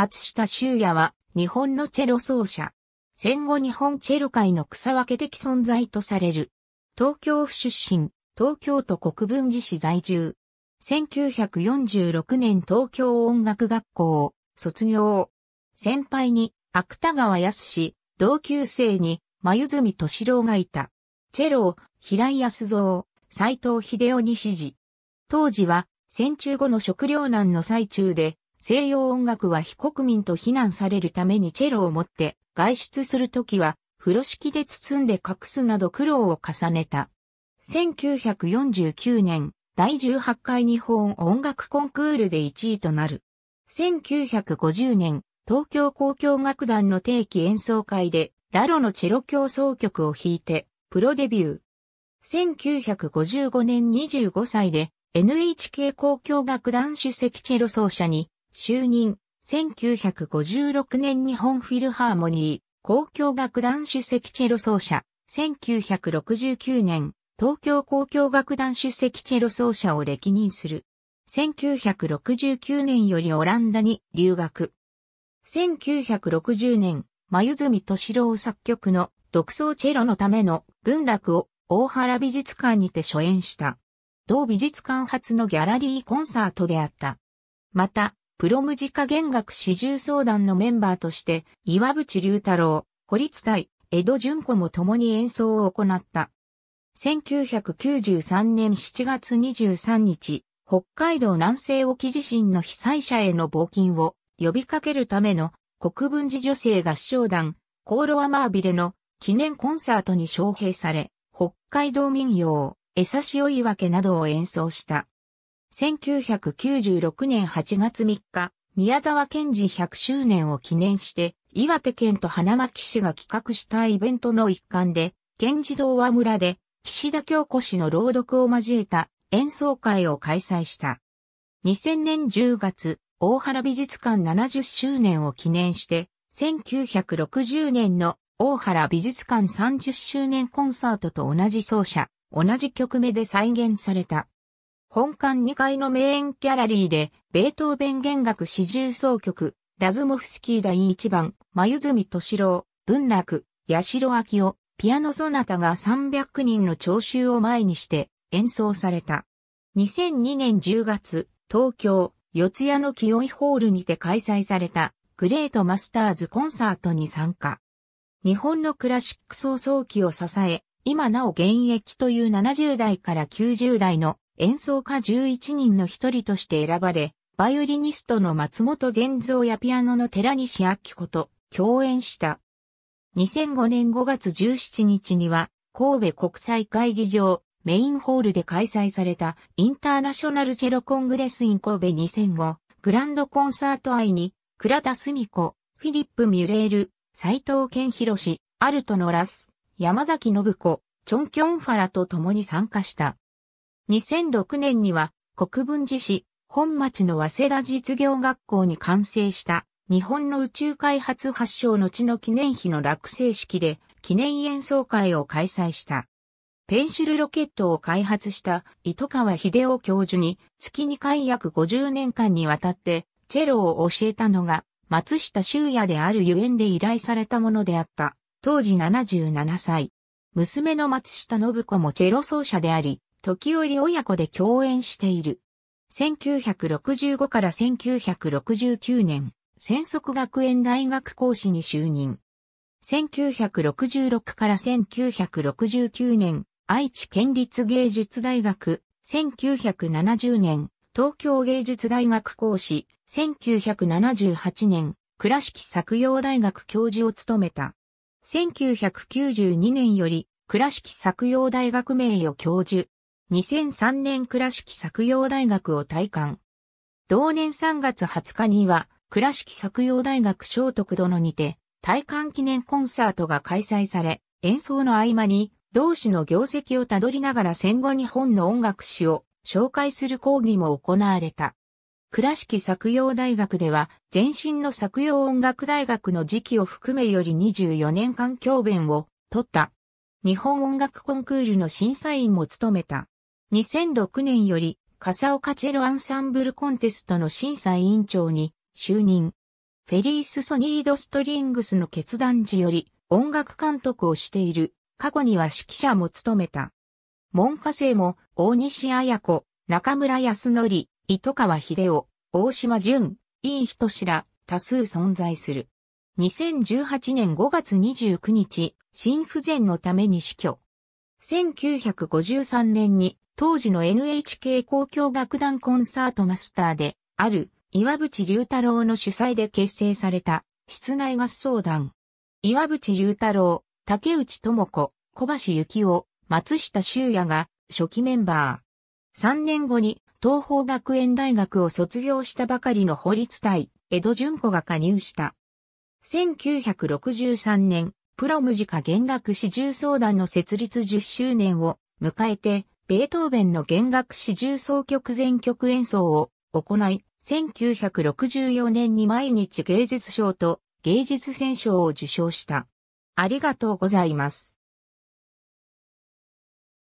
松下修也は日本のチェロ奏者。戦後日本チェロ界の草分け的存在とされる。東京府出身、東京都国分寺市在住。1946年東京音楽学校を卒業。先輩に芥川康同級生に眉住敏郎がいた。チェロを平井康蔵、斎藤秀夫に指示。当時は戦中後の食糧難の最中で西洋音楽は非国民と非難されるためにチェロを持って外出するときは風呂敷で包んで隠すなど苦労を重ねた。1949年第18回日本音楽コンクールで1位となる。1950年東京交響楽団の定期演奏会でラロのチェロ協奏曲を弾いてプロデビュー。1955年25歳で NHK 交響楽団主席チェロ奏者に就任、1956年日本フィルハーモニー、公共楽団主席チェロ奏者、1969年、東京公共楽団主席チェロ奏者を歴任する。1969年よりオランダに留学。1960年、眉住敏郎作曲の独奏チェロのための文楽を大原美術館にて初演した。同美術館初のギャラリーコンサートであった。また、プロムジカ弦楽四重相談のメンバーとして、岩渕隆太郎、堀津対、江戸淳子も共に演奏を行った。1993年7月23日、北海道南西沖地震の被災者への募金を呼びかけるための国分寺女性合唱団、コーロアマービレの記念コンサートに招聘され、北海道民謡、江差し追い分けなどを演奏した。1996年8月3日、宮沢賢治100周年を記念して、岩手県と花巻市が企画したイベントの一環で、賢治童話村で、岸田京子氏の朗読を交えた演奏会を開催した。2000年10月、大原美術館70周年を記念して、1960年の大原美術館30周年コンサートと同じ奏者、同じ曲目で再現された。本館2階のメインギャラリーで、ベートーベン弦楽四重奏曲、ラズモフスキー第1番、眉住敏郎、文楽、八代明夫、ピアノソナタが300人の聴衆を前にして演奏された。2002年10月、東京、四谷の清井ホールにて開催された、グレートマスターズコンサートに参加。日本のクラシック奏奏期を支え、今なお現役という70代から90代の演奏家11人の一人として選ばれ、バイオリニストの松本善造やピアノの寺西明子と共演した。2005年5月17日には、神戸国際会議場メインホールで開催されたインターナショナルチェロコングレスイン神戸2005グランドコンサート愛に、倉田澄子、フィリップ・ミュレール、斎藤健博士、アルトのラス、山崎信子、チョン・キョンファラと共に参加した。2006年には国分寺市本町の早稲田実業学校に完成した日本の宇宙開発発祥の地の記念碑の落成式で記念演奏会を開催した。ペンシルロケットを開発した糸川秀夫教授に月2回約50年間にわたってチェロを教えたのが松下修也であるゆえんで依頼されたものであった。当時77歳。娘の松下信子もチェロ奏者であり、時折親子で共演している。1965から1969年、戦則学園大学講師に就任。1966から1969年、愛知県立芸術大学、1970年、東京芸術大学講師、1978年、倉敷作陽大学教授を務めた。1992年より、倉敷作陽大学名誉教授、2003年倉敷作陽大学を退官。同年3月20日には、倉敷作陽大学聖徳殿にて、退官記念コンサートが開催され、演奏の合間に、同志の業績をたどりながら戦後日本の音楽史を紹介する講義も行われた。倉敷作陽大学では、前身の作陽音楽大学の時期を含めより24年間教鞭を取った。日本音楽コンクールの審査員も務めた。2006年より、笠岡チェロアンサンブルコンテストの審査委員長に就任。フェリース・ソニード・ストリングスの決断時より音楽監督をしている。過去には指揮者も務めた。門下生も大西彩子、中村康則、糸川秀夫、大島淳、いい人しら、多数存在する。2018年5月29日、心不全のために死去。1953年に当時の NHK 交響楽団コンサートマスターである岩渕龍太郎の主催で結成された室内合奏団。岩渕龍太郎、竹内智子、小橋幸夫、松下修也が初期メンバー。3年後に東方学園大学を卒業したばかりの法律隊、江戸純子が加入した。1963年、プロムジカ弦楽四重奏団の設立10周年を迎えて、ベートーベンの弦楽四重奏曲全曲演奏を行い、1964年に毎日芸術賞と芸術選賞を受賞した。ありがとうございます。